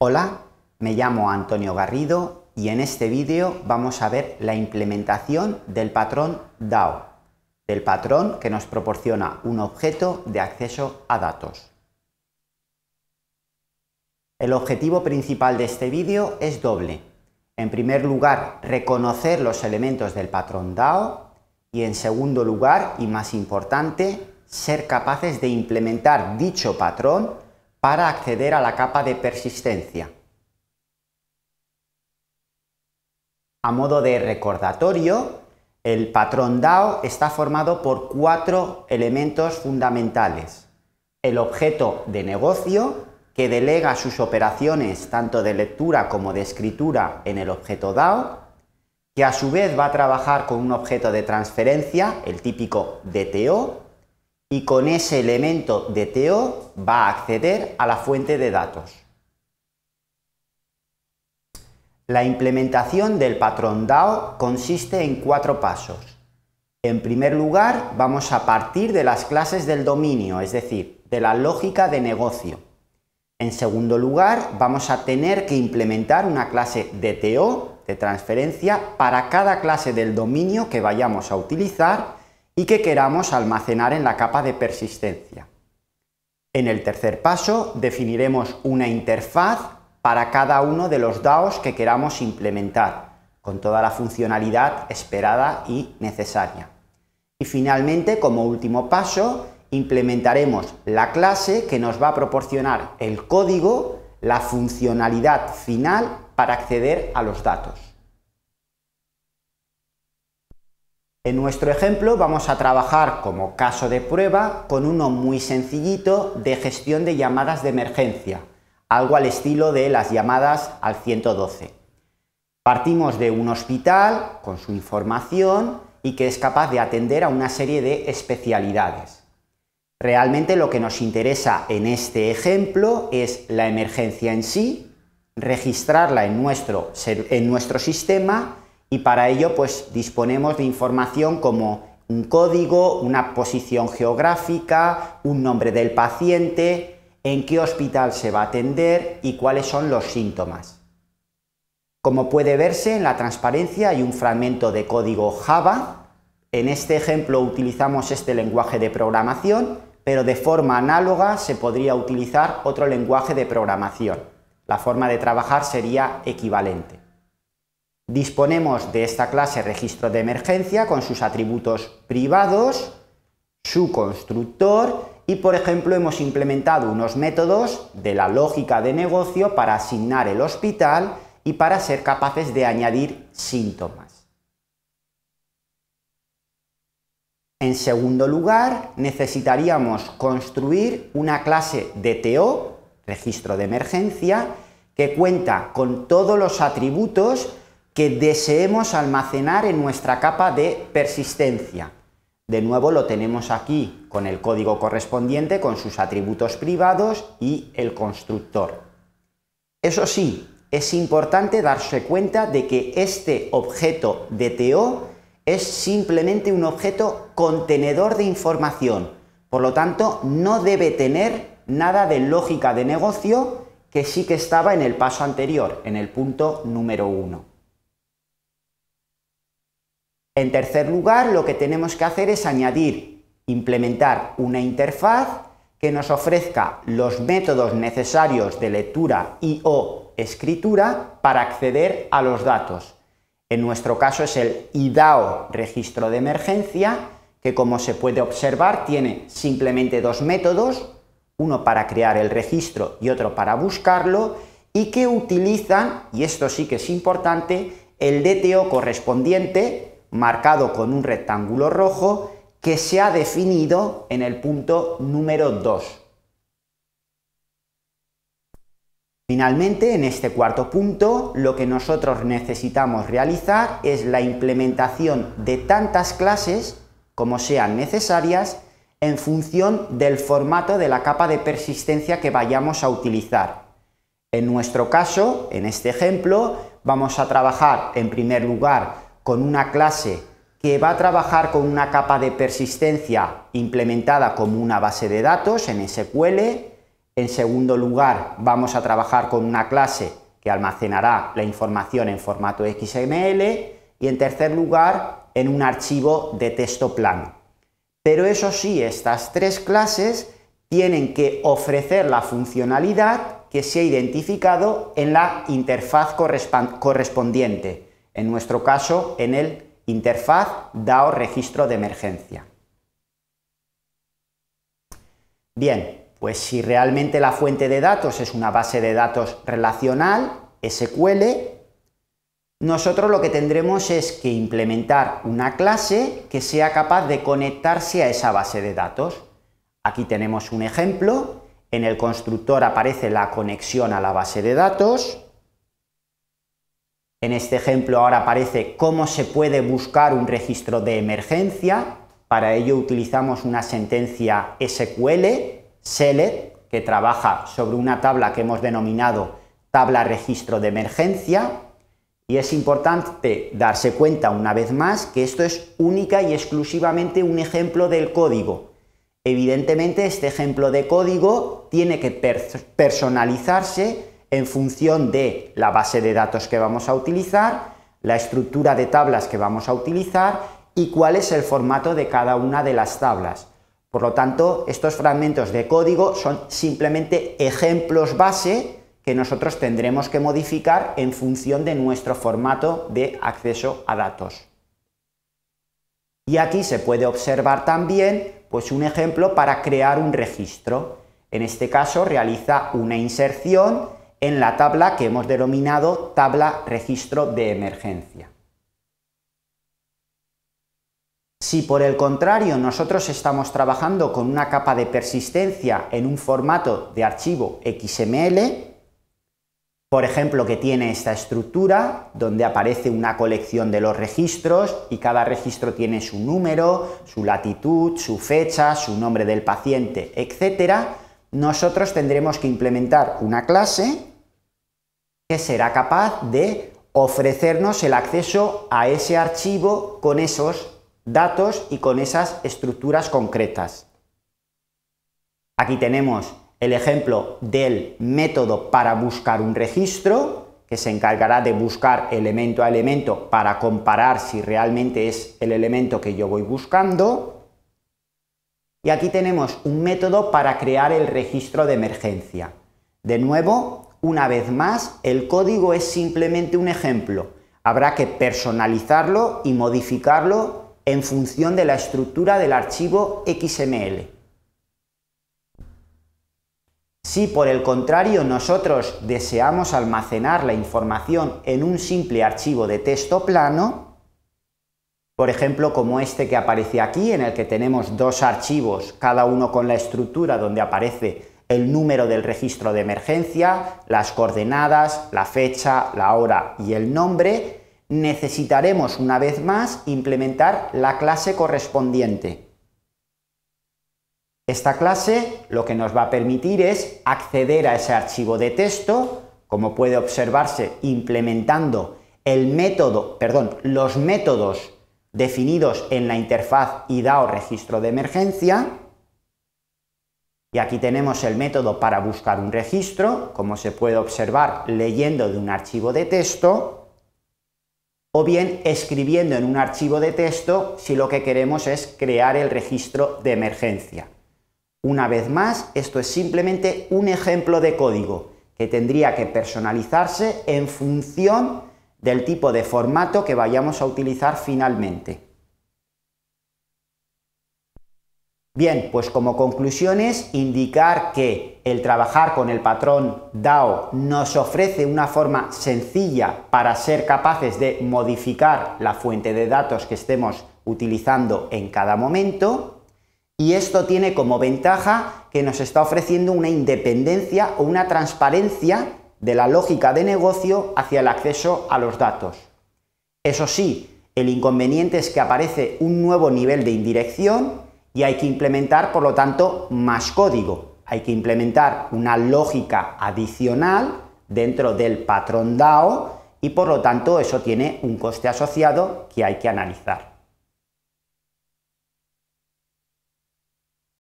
Hola, me llamo Antonio Garrido y en este vídeo vamos a ver la implementación del patrón DAO, del patrón que nos proporciona un objeto de acceso a datos. El objetivo principal de este vídeo es doble. En primer lugar, reconocer los elementos del patrón DAO y en segundo lugar, y más importante, ser capaces de implementar dicho patrón para acceder a la capa de persistencia. A modo de recordatorio, el patrón DAO está formado por cuatro elementos fundamentales. El objeto de negocio, que delega sus operaciones tanto de lectura como de escritura en el objeto DAO, que a su vez va a trabajar con un objeto de transferencia, el típico DTO, y con ese elemento de TO va a acceder a la fuente de datos. La implementación del patrón DAO consiste en cuatro pasos. En primer lugar, vamos a partir de las clases del dominio, es decir, de la lógica de negocio. En segundo lugar, vamos a tener que implementar una clase DTO, de transferencia, para cada clase del dominio que vayamos a utilizar y que queramos almacenar en la capa de persistencia. En el tercer paso definiremos una interfaz para cada uno de los DAOs que queramos implementar, con toda la funcionalidad esperada y necesaria. Y finalmente, como último paso, implementaremos la clase que nos va a proporcionar el código, la funcionalidad final para acceder a los datos. En nuestro ejemplo vamos a trabajar como caso de prueba con uno muy sencillito de gestión de llamadas de emergencia, algo al estilo de las llamadas al 112. Partimos de un hospital con su información y que es capaz de atender a una serie de especialidades. Realmente lo que nos interesa en este ejemplo es la emergencia en sí, registrarla en nuestro, en nuestro sistema y para ello, pues disponemos de información como un código, una posición geográfica, un nombre del paciente, en qué hospital se va a atender y cuáles son los síntomas. Como puede verse en la transparencia hay un fragmento de código Java. En este ejemplo utilizamos este lenguaje de programación, pero de forma análoga se podría utilizar otro lenguaje de programación. La forma de trabajar sería equivalente. Disponemos de esta clase registro de emergencia con sus atributos privados, su constructor y, por ejemplo, hemos implementado unos métodos de la lógica de negocio para asignar el hospital y para ser capaces de añadir síntomas. En segundo lugar, necesitaríamos construir una clase DTO, registro de emergencia, que cuenta con todos los atributos que deseemos almacenar en nuestra capa de persistencia. De nuevo lo tenemos aquí con el código correspondiente, con sus atributos privados y el constructor. Eso sí, es importante darse cuenta de que este objeto DTO es simplemente un objeto contenedor de información. Por lo tanto, no debe tener nada de lógica de negocio que sí que estaba en el paso anterior, en el punto número 1. En tercer lugar, lo que tenemos que hacer es añadir, implementar una interfaz que nos ofrezca los métodos necesarios de lectura y o escritura para acceder a los datos. En nuestro caso es el IDAO registro de emergencia, que como se puede observar tiene simplemente dos métodos, uno para crear el registro y otro para buscarlo, y que utilizan, y esto sí que es importante, el DTO correspondiente, marcado con un rectángulo rojo que se ha definido en el punto número 2. Finalmente, en este cuarto punto, lo que nosotros necesitamos realizar es la implementación de tantas clases como sean necesarias en función del formato de la capa de persistencia que vayamos a utilizar. En nuestro caso, en este ejemplo, vamos a trabajar en primer lugar con una clase que va a trabajar con una capa de persistencia implementada como una base de datos en SQL. En segundo lugar, vamos a trabajar con una clase que almacenará la información en formato XML. Y en tercer lugar, en un archivo de texto plano. Pero eso sí, estas tres clases tienen que ofrecer la funcionalidad que se ha identificado en la interfaz correspondiente en nuestro caso en el interfaz DAO registro de emergencia. Bien, pues si realmente la fuente de datos es una base de datos relacional, SQL, nosotros lo que tendremos es que implementar una clase que sea capaz de conectarse a esa base de datos. Aquí tenemos un ejemplo, en el constructor aparece la conexión a la base de datos, en este ejemplo ahora aparece cómo se puede buscar un registro de emergencia. Para ello utilizamos una sentencia SQL, SELECT, que trabaja sobre una tabla que hemos denominado tabla registro de emergencia. Y es importante darse cuenta una vez más que esto es única y exclusivamente un ejemplo del código. Evidentemente este ejemplo de código tiene que personalizarse en función de la base de datos que vamos a utilizar, la estructura de tablas que vamos a utilizar y cuál es el formato de cada una de las tablas. Por lo tanto, estos fragmentos de código son simplemente ejemplos base que nosotros tendremos que modificar en función de nuestro formato de acceso a datos. Y aquí se puede observar también pues un ejemplo para crear un registro. En este caso realiza una inserción en la tabla que hemos denominado tabla registro de emergencia. Si por el contrario nosotros estamos trabajando con una capa de persistencia en un formato de archivo XML, por ejemplo, que tiene esta estructura donde aparece una colección de los registros y cada registro tiene su número, su latitud, su fecha, su nombre del paciente, etcétera, nosotros tendremos que implementar una clase que será capaz de ofrecernos el acceso a ese archivo con esos datos y con esas estructuras concretas. Aquí tenemos el ejemplo del método para buscar un registro, que se encargará de buscar elemento a elemento para comparar si realmente es el elemento que yo voy buscando. Y aquí tenemos un método para crear el registro de emergencia. De nuevo, una vez más, el código es simplemente un ejemplo. Habrá que personalizarlo y modificarlo en función de la estructura del archivo XML. Si por el contrario nosotros deseamos almacenar la información en un simple archivo de texto plano, por ejemplo como este que aparece aquí, en el que tenemos dos archivos, cada uno con la estructura donde aparece el número del registro de emergencia, las coordenadas, la fecha, la hora y el nombre, necesitaremos una vez más implementar la clase correspondiente. Esta clase lo que nos va a permitir es acceder a ese archivo de texto, como puede observarse implementando el método, perdón, los métodos definidos en la interfaz IDAO registro de emergencia, y aquí tenemos el método para buscar un registro, como se puede observar leyendo de un archivo de texto, o bien escribiendo en un archivo de texto si lo que queremos es crear el registro de emergencia. Una vez más, esto es simplemente un ejemplo de código que tendría que personalizarse en función del tipo de formato que vayamos a utilizar finalmente. Bien, pues como conclusiones, indicar que el trabajar con el patrón DAO nos ofrece una forma sencilla para ser capaces de modificar la fuente de datos que estemos utilizando en cada momento y esto tiene como ventaja que nos está ofreciendo una independencia o una transparencia de la lógica de negocio hacia el acceso a los datos. Eso sí, el inconveniente es que aparece un nuevo nivel de indirección y hay que implementar, por lo tanto, más código. Hay que implementar una lógica adicional dentro del patrón DAO y por lo tanto eso tiene un coste asociado que hay que analizar.